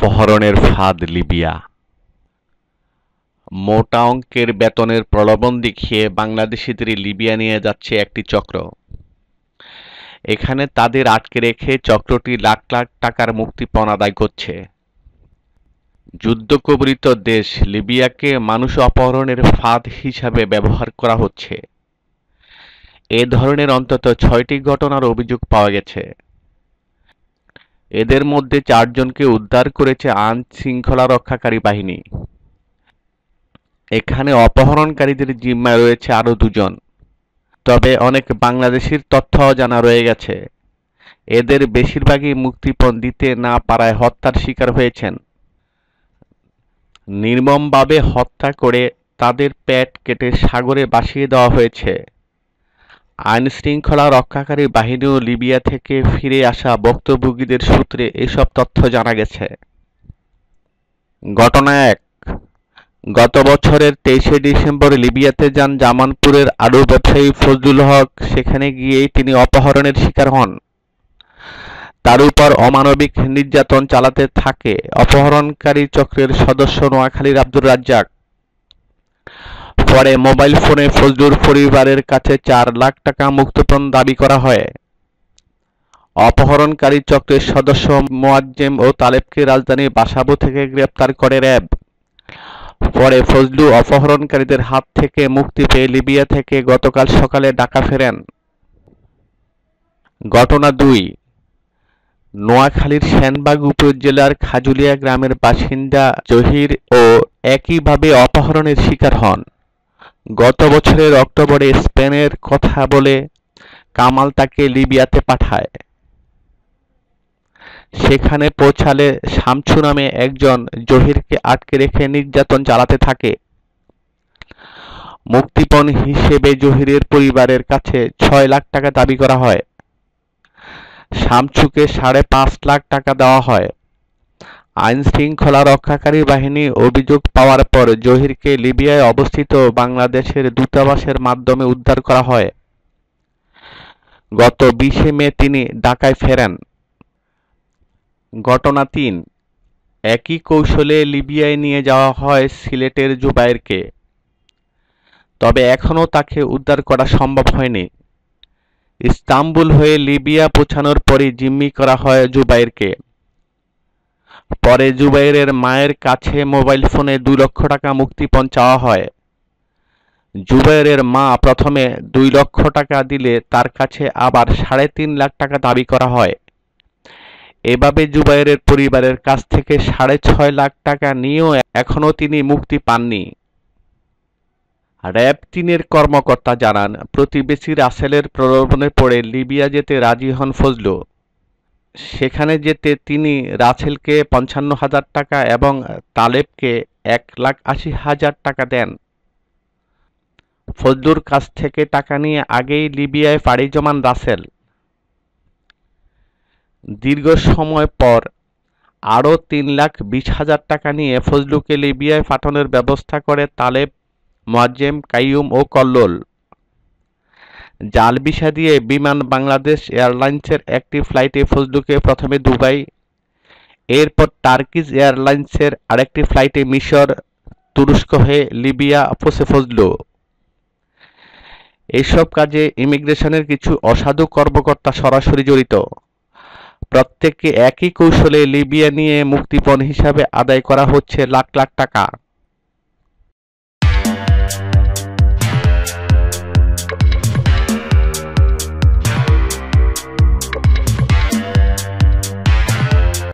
অপহরণের ফাঁদ লিবিয়া মোটা অঙ্কের বেতনের প্রলোভন দেখিয়ে বাংলাদেশিদের লিবিয়া নিয়ে যাচ্ছে একটি চক্র এখানে তাদের আটকে রেখে চক্রটি লাখ লাখ টাকার মুক্তিপণ আদায় করছে যুদ্ধকবৃত দেশ লিবিয়াকে মানুষ অপহরণের ফাঁদ হিসাবে ব্যবহার করা হচ্ছে এ ধরনের অন্তত ছয়টি ঘটনার অভিযোগ পাওয়া গেছে এদের মধ্যে চারজনকে উদ্ধার করেছে আইন শৃঙ্খলা রক্ষাকারী বাহিনী এখানে অপহরণকারীদের জিম্মায় রয়েছে আরও দুজন তবে অনেক বাংলাদেশির তথ্য জানা রয়ে গেছে এদের বেশিরভাগই মুক্তিপণ দিতে না পারায় হত্যার শিকার হয়েছেন নির্মমভাবে হত্যা করে তাদের পেট কেটে সাগরে বাসিয়ে দেওয়া হয়েছে আইনশৃঙ্খলা রক্ষাকারী বাহিনীও লিবিয়া থেকে ফিরে আসা ভুক্তভোগীদের সূত্রে এসব তথ্য জানা গেছে ঘটনা এক গত বছরের তেইশে ডিসেম্বর লিবিয়াতে যান জামানপুরের আলু ব্যবসায়ী ফজলুল হক সেখানে গিয়েই তিনি অপহরণের শিকার হন তার উপর অমানবিক নির্যাতন চালাতে থাকে অপহরণকারী চক্রের সদস্য নোয়াখালীর আব্দুর রাজ্জাক পরে মোবাইল ফোনে ফজলুর পরিবারের কাছে চার লাখ টাকা মুক্তিপণ দাবি করা হয় অপহরণকারী চক্রের সদস্য মোয়াজ্জেম ও তালেবকে রাজধানী বাসাবো থেকে গ্রেপ্তার করে র্যাব পরে ফজলু অপহরণকারীদের হাত থেকে মুক্তি পেয়ে লিবিয়া থেকে গতকাল সকালে ডাকা ফেরেন ঘটনা দুই নোয়াখালীর সেনবাগ উপজেলার খাজুলিয়া গ্রামের বাসিন্দা জহির ও একইভাবে অপহরণের শিকার হন গত বছরের অক্টোবরে স্পেনের কথা বলে কামাল তাকে লিবিয়াতে পাঠায় সেখানে পৌঁছালে শামছু নামে একজন জহিরকে আটকে রেখে নির্যাতন চালাতে থাকে মুক্তিপণ হিসেবে জহিরের পরিবারের কাছে ছয় লাখ টাকা দাবি করা হয় শামছুকে সাড়ে পাঁচ লাখ টাকা দেওয়া হয় আইনশৃঙ্খলা রক্ষাকারী বাহিনী অভিযোগ পাওয়ার পর জহিরকে লিবিয়ায় অবস্থিত বাংলাদেশের দূতাবাসের মাধ্যমে উদ্ধার করা হয় গত বিশে মে তিনি ঢাকায় ফেরেন ঘটনা তিন একই কৌশলে লিবিয়ায় নিয়ে যাওয়া হয় সিলেটের জুবাইরকে তবে এখনও তাকে উদ্ধার করা সম্ভব হয়নি ইস্তাম্বুল হয়ে লিবিয়া পৌঁছানোর পরই জিম্মি করা হয় জুবাইরকে পরে জুবাইরের মায়ের কাছে মোবাইল ফোনে দুই লক্ষ টাকা মুক্তিপণ চাওয়া হয় জুবাইরের মা প্রথমে দুই লক্ষ টাকা দিলে তার কাছে আবার সাড়ে তিন লাখ টাকা দাবি করা হয় এভাবে জুবাইরের পরিবারের কাছ থেকে সাড়ে ছয় লাখ টাকা নিয়েও এখনও তিনি মুক্তি পাননি র্যাব তিনের কর্মকর্তা জানান প্রতিবেশী রাসেলের প্রলোভনে পড়ে লিবিয়া যেতে রাজি হন ফজলু সেখানে যেতে তিনি রাসেলকে পঞ্চান্ন হাজার টাকা এবং তালেবকে এক লাখ আশি হাজার টাকা দেন ফজলুর কাছ থেকে টাকা নিয়ে আগেই লিবিয়ায় পাড়ি জমান রাসেল দীর্ঘ সময় পর আরও তিন লাখ বিশ হাজার টাকা নিয়ে ফজলুকে লিবিয়ায় পাঠানোর ব্যবস্থা করে তালেব মোয়াজ্জেম কাইয়ুম ও কল্লোল জাল বিষা দিয়ে বিমান বাংলাদেশ এয়ারলাইন্সের একটি ফ্লাইটে ফজলুকে প্রথমে দুবাই এরপর টার্কিজ এয়ারলাইন্সের আরেকটি ফ্লাইটে মিশর তুরস্ক হয়ে লিবিয়া ফসে ফজল এইসব কাজে ইমিগ্রেশনের কিছু অসাধু কর্মকর্তা সরাসরি জড়িত প্রত্যেককে একই কৌশলে লিবিয়া নিয়ে মুক্তিপণ হিসাবে আদায় করা হচ্ছে লাখ লাখ টাকা